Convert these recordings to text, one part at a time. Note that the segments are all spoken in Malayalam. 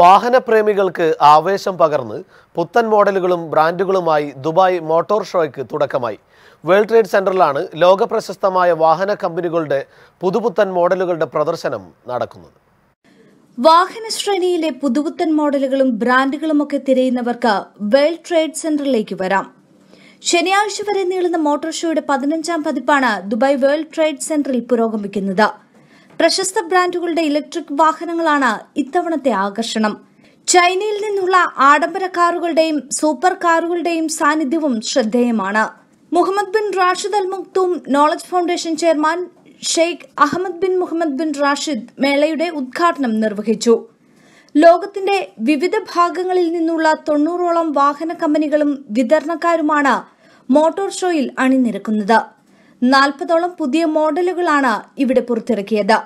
വാഹനപ്രേമികൾക്ക് ആവേശം പകർന്ന് പുത്തൻ മോഡലുകളും ബ്രാൻഡുകളുമായി ദുബായ് മോട്ടോർ ഷോയ്ക്ക് തുടക്കമായി വേൾഡ് ട്രേഡ് സെന്ററിലാണ് ലോകപ്രശസ്തമായ വാഹന കമ്പനികളുടെ പുതുപുത്തൻ മോഡലുകളുടെ പ്രദർശനം നടക്കുന്നത് വാഹന ശ്രേണിയിലെ പുതുപുത്തൻ മോഡലുകളും ബ്രാൻഡുകളുമൊക്കെ തിരയുന്നവർക്ക് വേൾഡ് ട്രേഡ് സെന്ററിലേക്ക് വരാം ശനിയാഴ്ച വരെ നീളുന്ന മോട്ടോർ ഷോയുടെ പതിനഞ്ചാം പതിപ്പാണ് ദുബായ് വേൾഡ് ട്രേഡ് സെന്ററിൽ പുരോഗമിക്കുന്നത് പ്രശസ്ത ബ്രാൻഡുകളുടെ ഇലക്ട്രിക് വാഹനങ്ങളാണ് ഇത്തവണത്തെ ആകർഷണം ചൈനയിൽ നിന്നുള്ള ആഡംബര കാറുകളുടെയും സൂപ്പർ കാറുകളുടെയും സാന്നിധ്യവും ശ്രദ്ധേയമാണ് Mohammed bin Rashid Al Maktoum knowledge foundation chairman Sheikh Ahmed bin Mohammed bin Rashid മേളയുടെ ഉദ്ഘാടനം നിർവഹിച്ചു ലോകത്തിന്റെ വിവിധ ഭാഗങ്ങളിൽ നിന്നുള്ള തൊണ്ണൂറോളം വാഹന കമ്പനികളും വിതരണക്കാരുമാണ് മോട്ടോർ ഷോയിൽ അണിനിരക്കുന്നത് നാൽപ്പതോളം പുതിയ മോഡലുകളാണ് ഇവിടെ പുറത്തിറക്കിയത്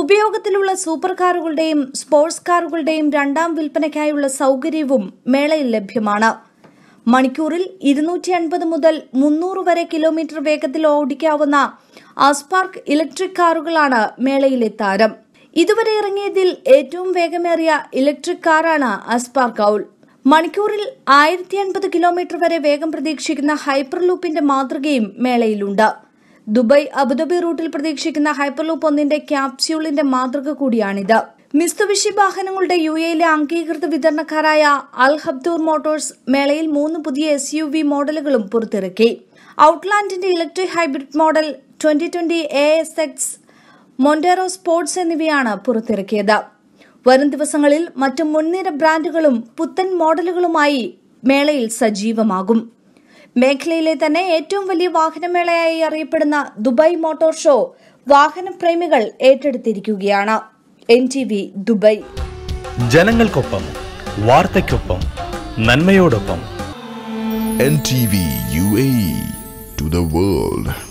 ഉപയോഗത്തിലുള്ള സൂപ്പർ കാറുകളുടെയും സ്പോർട്സ് കാറുകളുടെയും രണ്ടാം വിൽപ്പനയ്ക്കായുള്ള സൗകര്യവും മേളയിൽ ലഭ്യമാണ് മണിക്കൂറിൽ ഇരുന്നൂറ്റി അൻപത് മുതൽ മുന്നൂറ് വരെ കിലോമീറ്റർ വേഗത്തിൽ ഓടിക്കാവുന്ന ആസ്പാർക്ക് ഇലക്ട്രിക് കാറുകളാണ് മേളയിലെ താരം ഇതുവരെ ഇറങ്ങിയതിൽ ഏറ്റവും വേഗമേറിയ ഇലക്ട്രിക് കാറാണ് അസ്പാർക്ക് ഔൾ മണിക്കൂറിൽ ആയിരത്തി അൻപത് കിലോമീറ്റർ വരെ വേഗം പ്രതീക്ഷിക്കുന്ന ഹൈപ്പർ ലൂപ്പിന്റെ മാതൃകയും മേളയിലുണ്ട് ദുബായ് അബുദാബി റൂട്ടിൽ പ്രതീക്ഷിക്കുന്ന ഹൈപ്പർലൂപ്പ് ഒന്നിന്റെ ക്യാപ്സ്യൂളിന്റെ മാതൃക കൂടിയാണിത് മിസ്തുവിഷി വാഹനങ്ങളുടെ യു എയിലെ അംഗീകൃത വിതരണക്കാരായ അൽ ഹബ്ദൂർ മോട്ടോഴ്സ് മേളയിൽ മൂന്ന് പുതിയ എസ് യു വി മോഡലുകളും പുറത്തിറക്കി ഔട്ട്ലാൻഡിന്റെ electric hybrid model twenty twenty A S X Montero sports എന്നിവയാണ് പുറത്തിറക്കിയത് വരും ദിവസങ്ങളിൽ മറ്റ് മുൻനിര ബ്രാൻഡുകളും പുത്തൻ മോഡലുകളുമായി മേളയിൽ സജീവമാകും മേഖലയിലെ തന്നെ ഏറ്റവും വലിയ വാഹനമേളയായി അറിയപ്പെടുന്ന ദുബായ് മോട്ടോർ ഷോ വാഹനപ്രേമികൾ ഏറ്റെടുത്തിരിക്കുകയാണ് എൻ ടി വി ദുബായ് ജനങ്ങൾക്കൊപ്പം വാർത്തയ്ക്കൊപ്പം നന്മയോടൊപ്പം N T V U A to the world